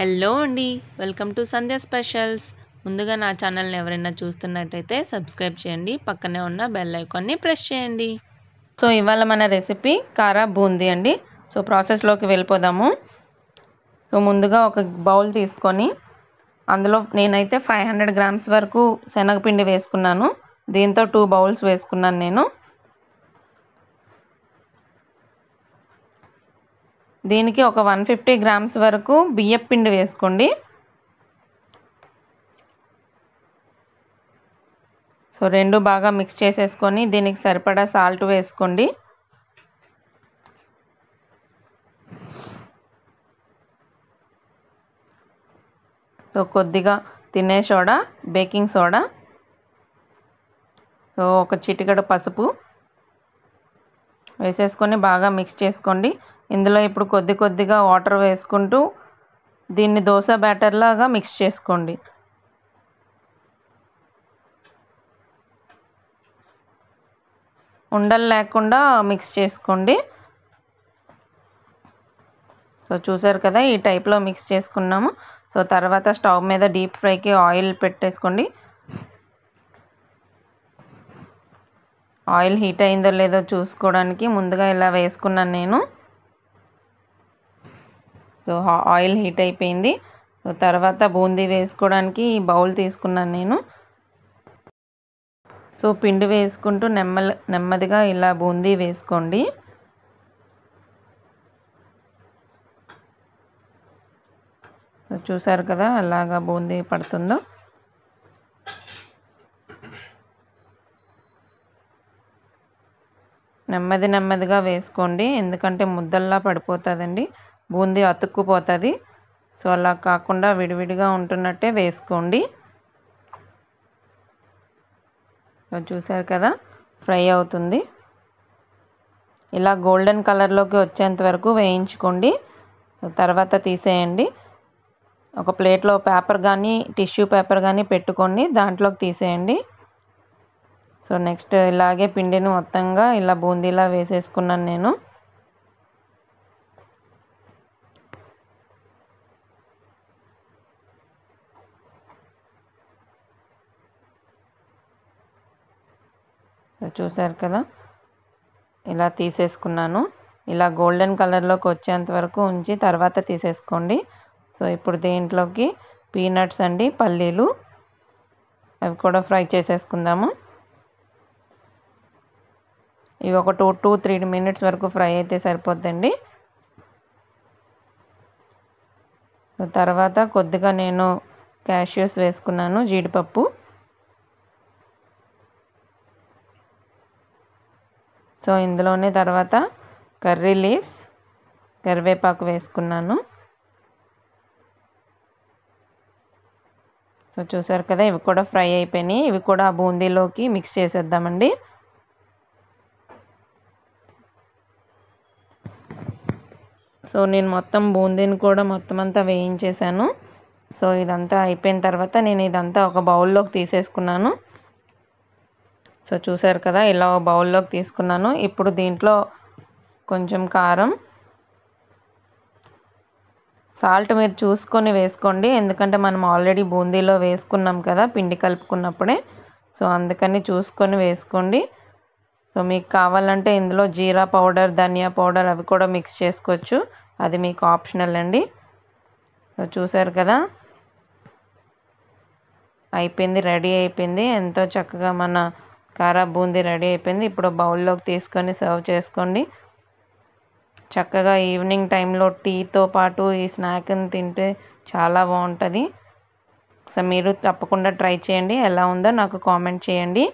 hello అండి welcome to Sandhya specials ముందుగా నా ఛానల్ని ఎవరైనా చూస్తున్నట్టయితే సబ్స్క్రైబ్ చేయండి పక్కనే ఉన్న బెల్ ఐకాన్ని ప్రెస్ చేయండి సో ఇవాళ మన రెసిపీ కారా బూందీ అండి సో ప్రాసెస్లోకి వెళ్ళిపోదాము సో ముందుగా ఒక బౌల్ తీసుకొని అందులో నేనైతే ఫైవ్ హండ్రెడ్ గ్రామ్స్ వరకు శనగపిండి వేసుకున్నాను దీంతో టూ బౌల్స్ వేసుకున్నాను నేను దీనికి ఒక వన్ ఫిఫ్టీ గ్రామ్స్ వరకు బియ్యం పిండి వేసుకోండి సో రెండు బాగా మిక్స్ చేసేసుకొని దీనికి సరిపడా సాల్ట్ వేసుకోండి సో కొద్దిగా తినే సోడా బేకింగ్ సోడా సో ఒక చిటికడ పసుపు వేసేసుకొని బాగా మిక్స్ చేసుకోండి ఇందులో ఇప్పుడు కొద్ది కొద్దిగా వాటర్ వేసుకుంటూ దీన్ని దోశ బ్యాటర్ లాగా మిక్స్ చేసుకోండి ఉండలు లేకుండా మిక్స్ చేసుకోండి సో చూసారు కదా ఈ టైప్లో మిక్స్ చేసుకున్నాము సో తర్వాత స్టవ్ మీద డీప్ ఫ్రైకి ఆయిల్ పెట్టేసుకోండి ఆయిల్ హీట్ అయిందో లేదో చూసుకోవడానికి ముందుగా ఇలా వేసుకున్నాను నేను సో ఆయిల్ హీట్ అయిపోయింది సో తర్వాత బూందీ వేసుకోవడానికి ఈ బౌల్ తీసుకున్నాను నేను సో పిండి వేసుకుంటూ నెమ్మ నెమ్మదిగా ఇలా బూందీ వేసుకోండి సో చూసారు కదా అలాగా బూందీ పడుతుందో నెమ్మది నెమ్మదిగా వేసుకోండి ఎందుకంటే ముద్దల్లా పడిపోతుందండి బూందీ అతుక్కుపోతుంది సో అలా కాకుండా విడివిడిగా ఉంటున్నట్టే వేసుకోండి చూసారు కదా ఫ్రై అవుతుంది ఇలా గోల్డెన్ కలర్లోకి వచ్చేంత వరకు వేయించుకోండి తర్వాత తీసేయండి ఒక ప్లేట్లో పేపర్ కానీ టిష్యూ పేపర్ కానీ పెట్టుకొని దాంట్లోకి తీసేయండి సో నెక్స్ట్ ఇలాగే పిండిని మొత్తంగా ఇలా బూందీలా వేసేసుకున్నాను నేను చూసారు కదా ఇలా తీసేసుకున్నాను ఇలా గోల్డెన్ కలర్లోకి వచ్చేంత వరకు ఉంచి తర్వాత తీసేసుకోండి సో ఇప్పుడు దీంట్లోకి పీనట్స్ అండి పల్లీలు అవి కూడా ఫ్రై చేసేసుకుందాము ఇవి ఒక టూ టూ త్రీ మినిట్స్ వరకు ఫ్రై అయితే సరిపోద్దండి తర్వాత కొద్దిగా నేను క్యాషియస్ వేసుకున్నాను జీడిపప్పు సో ఇందులోనే తర్వాత కర్రీ లీవ్స్ కరివేపాకు వేసుకున్నాను సో చూసారు కదా ఇవి కూడా ఫ్రై అయిపోయినాయి ఇవి కూడా బూందీలోకి మిక్స్ చేసేద్దామండి సో నేను మొత్తం బూందీని కూడా మొత్తం అంతా వేయించేశాను సో ఇదంతా అయిపోయిన తర్వాత నేను ఇదంతా ఒక బౌల్లోకి తీసేసుకున్నాను సో చూసారు కదా ఇలా బౌల్లోకి తీసుకున్నాను ఇప్పుడు దీంట్లో కొంచెం కారం సాల్ట్ మీరు చూసుకొని వేసుకోండి ఎందుకంటే మనం ఆల్రెడీ బూందీలో వేసుకున్నాం కదా పిండి కలుపుకున్నప్పుడే సో అందుకని చూసుకొని వేసుకోండి సో మీకు కావాలంటే ఇందులో జీరా పౌడర్ ధనియా పౌడర్ అవి కూడా మిక్స్ చేసుకోవచ్చు అది మీకు ఆప్షనల్ అండి సో చూసారు కదా అయిపోయింది రెడీ అయిపోయింది ఎంతో చక్కగా మన కారా బూందీ రెడీ అయిపోయింది ఇప్పుడు బౌల్లోకి తీసుకొని సర్వ్ చేసుకోండి చక్కగా ఈవినింగ్ టైంలో టీతో పాటు ఈ స్నాక్ని తింటే చాలా బాగుంటుంది సో మీరు తప్పకుండా ట్రై చేయండి ఎలా ఉందో నాకు కామెంట్ చేయండి